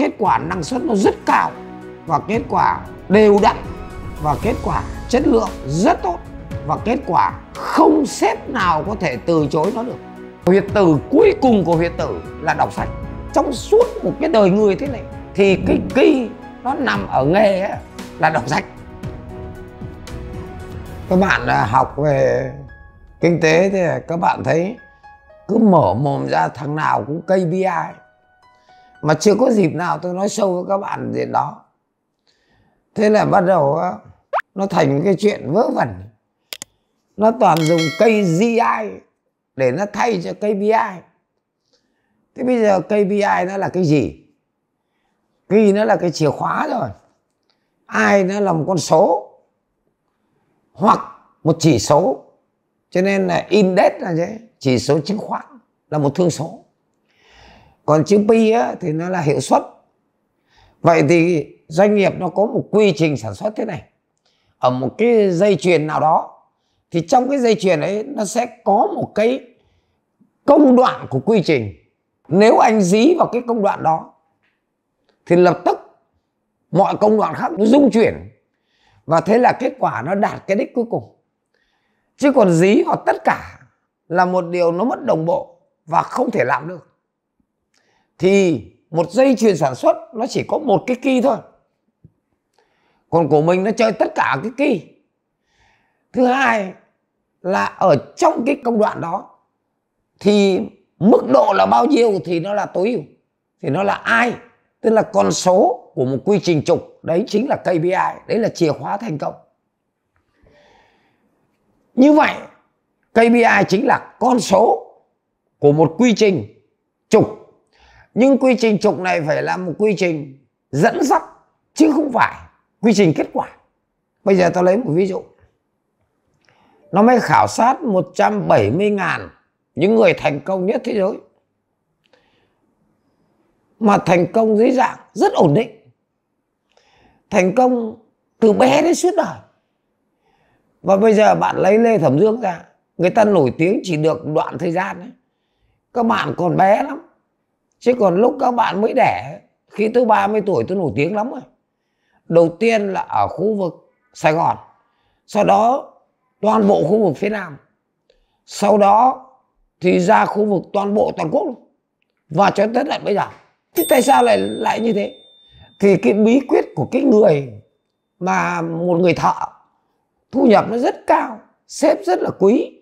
kết quả năng suất nó rất cao và kết quả đều đặn và kết quả chất lượng rất tốt và kết quả không xếp nào có thể từ chối nó được huyệt tử cuối cùng của huyệt tử là đọc sách trong suốt một cái đời người thế này thì cái kỳ nó nằm ở nghề ấy, là đọc sách các bạn à, học về kinh tế thì các bạn thấy cứ mở mồm ra thằng nào cũng KPI mà chưa có dịp nào tôi nói sâu với các bạn về đó thế là bắt đầu nó thành cái chuyện vớ vẩn nó toàn dùng cây KGI để nó thay cho KPI thế bây giờ KPI nó là cái gì kỳ nó là cái chìa khóa rồi ai nó là một con số hoặc một chỉ số cho nên là index là thế chỉ số chứng khoán là một thương số còn chữ pi á, thì nó là hiệu suất vậy thì doanh nghiệp nó có một quy trình sản xuất thế này ở một cái dây chuyền nào đó thì trong cái dây chuyền ấy nó sẽ có một cái công đoạn của quy trình nếu anh dí vào cái công đoạn đó thì lập tức mọi công đoạn khác nó dung chuyển và thế là kết quả nó đạt cái đích cuối cùng chứ còn dí vào tất cả là một điều nó mất đồng bộ và không thể làm được thì một dây chuyền sản xuất nó chỉ có một cái kỳ thôi còn của mình nó chơi tất cả cái kỳ. thứ hai là ở trong cái công đoạn đó thì mức độ là bao nhiêu thì nó là tối ưu thì nó là ai tức là con số của một quy trình trục đấy chính là KPI đấy là chìa khóa thành công như vậy KPI chính là con số của một quy trình trục nhưng quy trình trục này phải là một quy trình dẫn dắt chứ không phải quy trình kết quả bây giờ tôi lấy một ví dụ nó mới khảo sát 170.000 những người thành công nhất thế giới mà thành công dưới dạng rất ổn định thành công từ bé đến suốt đời và bây giờ bạn lấy lê thẩm dương ra người ta nổi tiếng chỉ được đoạn thời gian ấy các bạn còn bé lắm chứ còn lúc các bạn mới đẻ khi tôi 30 tuổi tôi nổi tiếng lắm rồi đầu tiên là ở khu vực Sài Gòn sau đó toàn bộ khu vực phía Nam sau đó thì ra khu vực toàn bộ toàn quốc luôn và cho tới lại bây giờ thì tại sao lại lại như thế thì cái bí quyết của cái người mà một người thợ thu nhập nó rất cao xếp rất là quý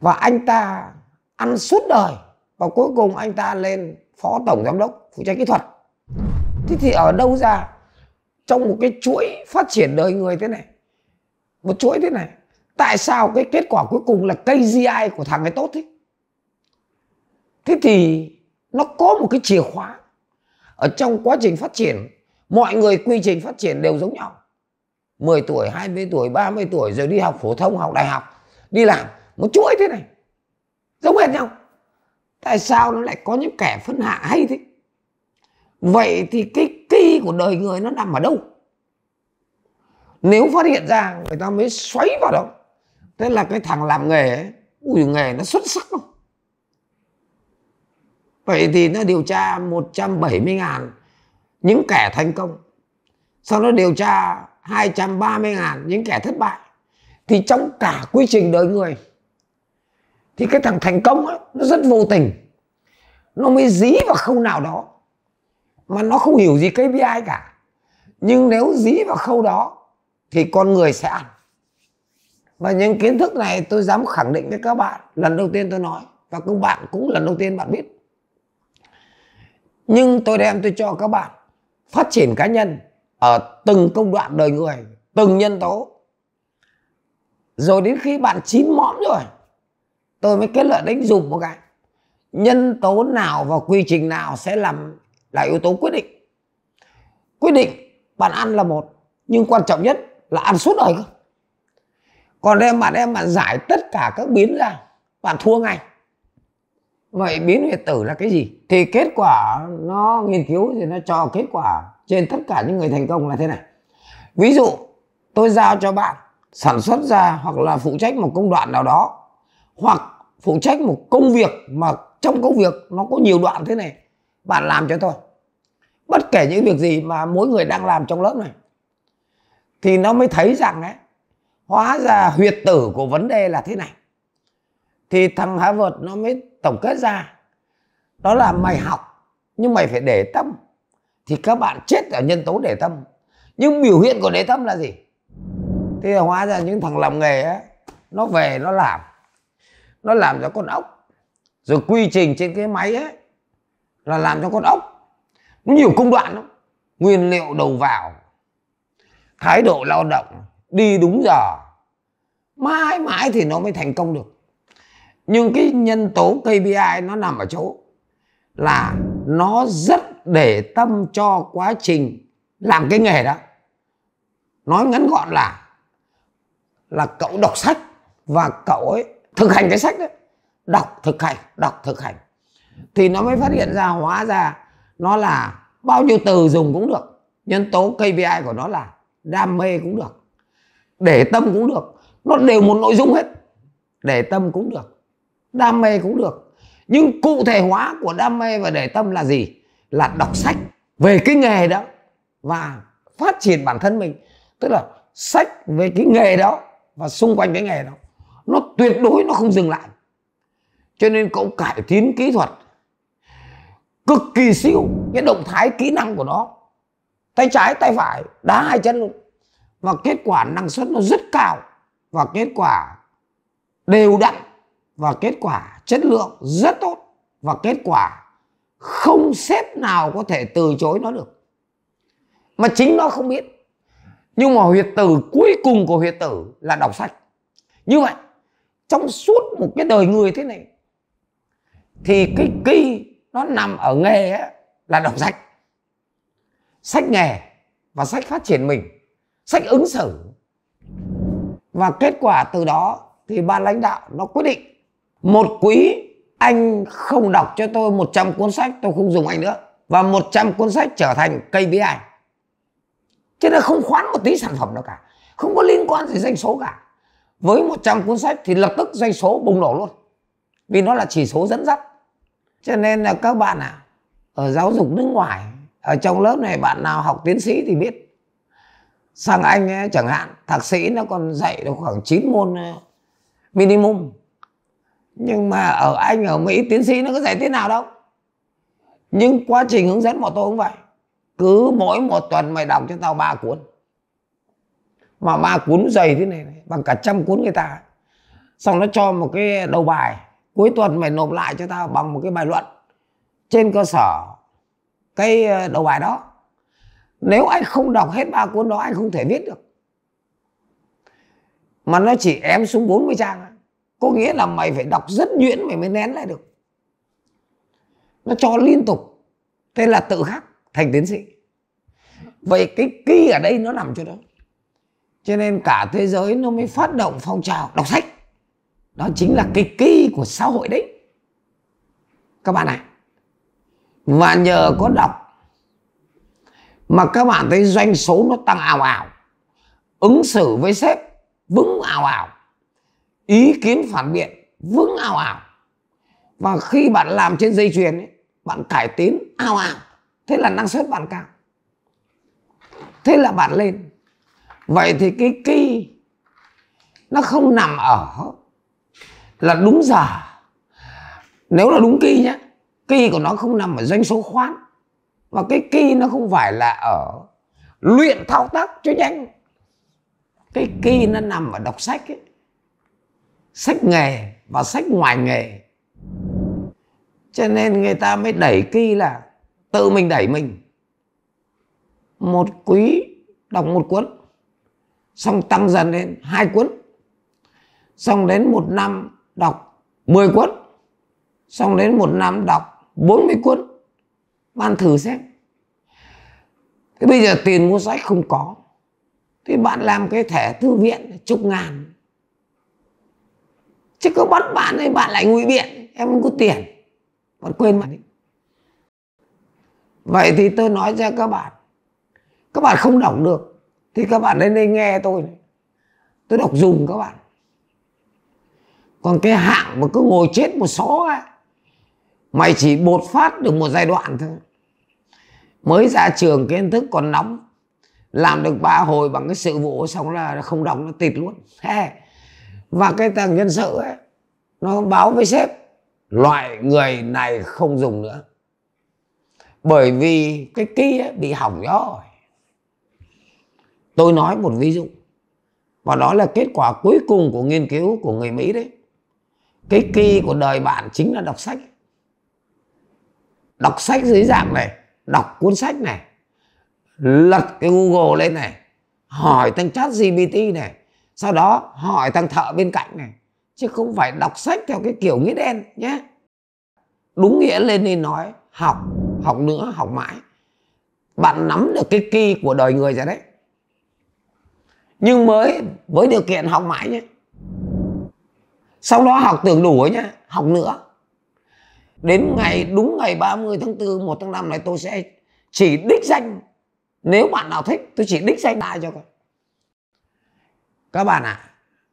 và anh ta ăn suốt đời và cuối cùng anh ta lên phó tổng giám đốc phụ trách kỹ thuật thế thì ở đâu ra trong một cái chuỗi phát triển đời người thế này một chuỗi thế này tại sao cái kết quả cuối cùng là KGI của thằng ấy tốt thế thế thì nó có một cái chìa khóa ở trong quá trình phát triển mọi người quy trình phát triển đều giống nhau 10 tuổi 20 tuổi 30 tuổi rồi đi học phổ thông học đại học đi làm một chuỗi thế này giống hệt nhau tại sao nó lại có những kẻ phân hạ hay thế vậy thì cái kỳ của đời người nó nằm ở đâu nếu phát hiện ra người ta mới xoáy vào đó thế là cái thằng làm nghề ấy, ui nghề nó xuất sắc không vậy thì nó điều tra 170 ngàn những kẻ thành công sau đó điều tra 230 ngàn những kẻ thất bại thì trong cả quy trình đời người thì cái thằng thành công á, nó rất vô tình nó mới dí vào khâu nào đó mà nó không hiểu gì KPI cả nhưng nếu dí vào khâu đó thì con người sẽ ăn và những kiến thức này tôi dám khẳng định với các bạn lần đầu tiên tôi nói và các bạn cũng lần đầu tiên bạn biết nhưng tôi đem tôi cho các bạn phát triển cá nhân ở từng công đoạn đời người từng nhân tố rồi đến khi bạn chín mõm rồi tôi mới kết luận đánh dùng một cái nhân tố nào và quy trình nào sẽ làm là yếu tố quyết định quyết định bạn ăn là một nhưng quan trọng nhất là ăn suốt đời không còn em bạn em bạn giải tất cả các biến ra bạn thua ngay vậy biến huyệt tử là cái gì thì kết quả nó nghiên cứu thì nó cho kết quả trên tất cả những người thành công là thế này ví dụ tôi giao cho bạn sản xuất ra hoặc là phụ trách một công đoạn nào đó hoặc phụ trách một công việc mà trong công việc nó có nhiều đoạn thế này bạn làm cho tôi bất kể những việc gì mà mỗi người đang làm trong lớp này thì nó mới thấy rằng ấy hóa ra huyệt tử của vấn đề là thế này thì thằng Harvard nó mới tổng kết ra đó là mày học nhưng mày phải để tâm thì các bạn chết ở nhân tố để tâm nhưng biểu hiện của để tâm là gì thì hóa ra những thằng làm nghề ấy, nó về nó làm nó làm cho con ốc rồi quy trình trên cái máy ấy là làm cho con ốc nó nhiều công đoạn lắm nguyên liệu đầu vào thái độ lao động đi đúng giờ mãi mãi thì nó mới thành công được nhưng cái nhân tố KPI nó nằm ở chỗ là nó rất để tâm cho quá trình làm cái nghề đó nói ngắn gọn là là cậu đọc sách và cậu ấy thực hành cái sách đấy đọc thực hành đọc thực hành thì nó mới phát hiện ra hóa ra nó là bao nhiêu từ dùng cũng được nhân tố KPI của nó là đam mê cũng được để tâm cũng được nó đều một nội dung hết để tâm cũng được đam mê cũng được nhưng cụ thể hóa của đam mê và để tâm là gì là đọc sách về cái nghề đó và phát triển bản thân mình tức là sách về cái nghề đó và xung quanh cái nghề đó nó tuyệt đối nó không dừng lại cho nên cậu cải tiến kỹ thuật cực kỳ siêu cái động thái kỹ năng của nó tay trái tay phải đá hai chân luôn và kết quả năng suất nó rất cao và kết quả đều đặn và kết quả chất lượng rất tốt và kết quả không xếp nào có thể từ chối nó được mà chính nó không biết nhưng mà huyệt tử cuối cùng của huyệt tử là đọc sách như vậy trong suốt một cái đời người thế này thì cái kỳ nó nằm ở nghề ấy, là đọc sách sách nghề và sách phát triển mình sách ứng xử và kết quả từ đó thì ban lãnh đạo nó quyết định một quý anh không đọc cho tôi 100 cuốn sách tôi không dùng anh nữa và 100 cuốn sách trở thành cây bí ảnh chứ nó không khoán một tí sản phẩm nào cả không có liên quan gì doanh số cả với 100 cuốn sách thì lập tức doanh số bùng nổ luôn vì nó là chỉ số dẫn dắt cho nên là các bạn ạ à, ở giáo dục nước ngoài ở trong lớp này bạn nào học tiến sĩ thì biết sang anh ấy, chẳng hạn thạc sĩ nó còn dạy được khoảng 9 môn ờ, minimum nhưng mà ở anh ở mỹ tiến sĩ nó có dạy thế nào đâu nhưng quá trình hướng dẫn bọn tôi cũng vậy cứ mỗi một tuần mày đọc cho tao ba cuốn mà ba cuốn dày thế này, này bằng cả trăm cuốn người ta xong nó cho một cái đầu bài cuối tuần mày nộp lại cho tao bằng một cái bài luận trên cơ sở cái ờ, đầu bài đó nếu anh không đọc hết ba cuốn đó anh không thể viết được mà nó chỉ ém xuống 40 trang có nghĩa là mày phải đọc rất nhuyễn mày mới nén lại được nó cho liên tục thế là tự khắc thành tiến sĩ vậy cái ký ở đây nó nằm chỗ đó cho nên cả thế giới nó mới phát động phong trào đọc sách đó chính là cái kỳ của xã hội đấy các bạn này và nhờ có đọc mà các bạn thấy doanh số nó tăng ảo ảo ứng xử với sếp vững ảo ảo ý kiến phản biện vững ảo ảo và khi bạn làm trên dây chuyền ấy, bạn cải tiến ảo ảo thế là năng suất bạn cao thế là bạn lên vậy thì cái kỳ nó không nằm ở là đúng giờ nếu là đúng kỳ nhé kỳ của nó không nằm ở doanh số khoán và cái kỳ nó không phải là ở luyện thao tác cho nhanh cái kỳ nó nằm ở đọc sách ấy. sách nghề và sách ngoài nghề cho nên người ta mới đẩy kỳ là tự mình đẩy mình một quý đọc một cuốn xong tăng dần lên hai cuốn xong đến một năm đọc 10 cuốn xong đến một năm đọc 40 cuốn bạn thử xem thế bây giờ tiền mua sách không có thì bạn làm cái thẻ thư viện chục ngàn chứ cứ bắt bạn ấy bạn lại ngụy biện em không có tiền bạn quên bạn ấy vậy thì tôi nói cho các bạn các bạn không đọc được thì các bạn lên đây nghe tôi tôi đọc dùng các bạn còn cái hạng mà cứ ngồi chết một xó ấy, mày chỉ bột phát được một giai đoạn thôi mới ra trường kiến thức còn nóng làm được ba hồi bằng cái sự vụ xong là không đóng nó tịt luôn hey. và cái thằng nhân sự ấy nó báo với sếp loại người này không dùng nữa bởi vì cái kia bị hỏng rồi Tôi nói một ví dụ và đó là kết quả cuối cùng của nghiên cứu của người Mỹ đấy. Cái kỳ của đời bạn chính là đọc sách. Đọc sách dưới dạng này, đọc cuốn sách này, lật cái Google lên này, hỏi thằng chat GPT này, sau đó hỏi thằng thợ bên cạnh này. Chứ không phải đọc sách theo cái kiểu nghĩa đen nhé. Đúng nghĩa lên đi nói, học, học nữa, học mãi. Bạn nắm được cái kỳ của đời người rồi đấy nhưng mới với điều kiện học mãi nhé sau đó học tưởng đủ ấy nhá học nữa đến ngày đúng ngày 30 tháng 4 1 tháng 5 này tôi sẽ chỉ đích danh nếu bạn nào thích tôi chỉ đích danh lại cho các các bạn ạ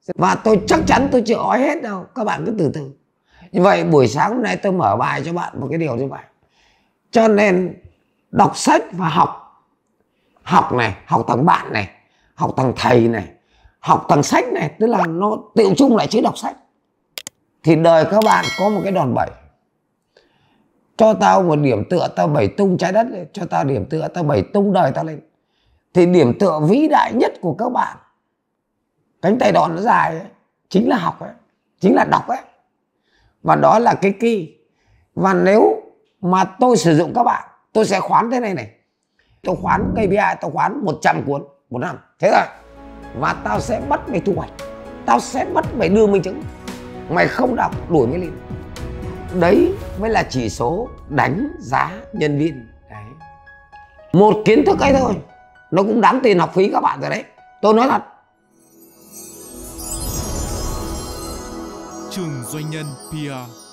à, và tôi chắc chắn tôi chưa ói hết đâu các bạn cứ từ từ như vậy buổi sáng hôm nay tôi mở bài cho bạn một cái điều như vậy cho nên đọc sách và học học này học thằng bạn này học thằng thầy này học thằng sách này tức là nó tiệu chung lại chữ đọc sách thì đời các bạn có một cái đòn bẩy cho tao một điểm tựa tao bẩy tung trái đất lên cho tao điểm tựa tao bẩy tung đời tao lên thì điểm tựa vĩ đại nhất của các bạn cánh tay đòn nó dài ấy, chính là học ấy chính là đọc ấy và đó là cái kỳ và nếu mà tôi sử dụng các bạn tôi sẽ khoán thế này này tôi khoán KPI tôi khoán 100 cuốn một năm thế rồi và tao sẽ bắt mày thu hoạch tao sẽ bắt mày đưa minh chứng mày không đọc đuổi mày lên đấy mới là chỉ số đánh giá nhân viên đấy một kiến thức ấy thôi nó cũng đáng tiền học phí các bạn rồi đấy tôi nói thật trường doanh nhân PR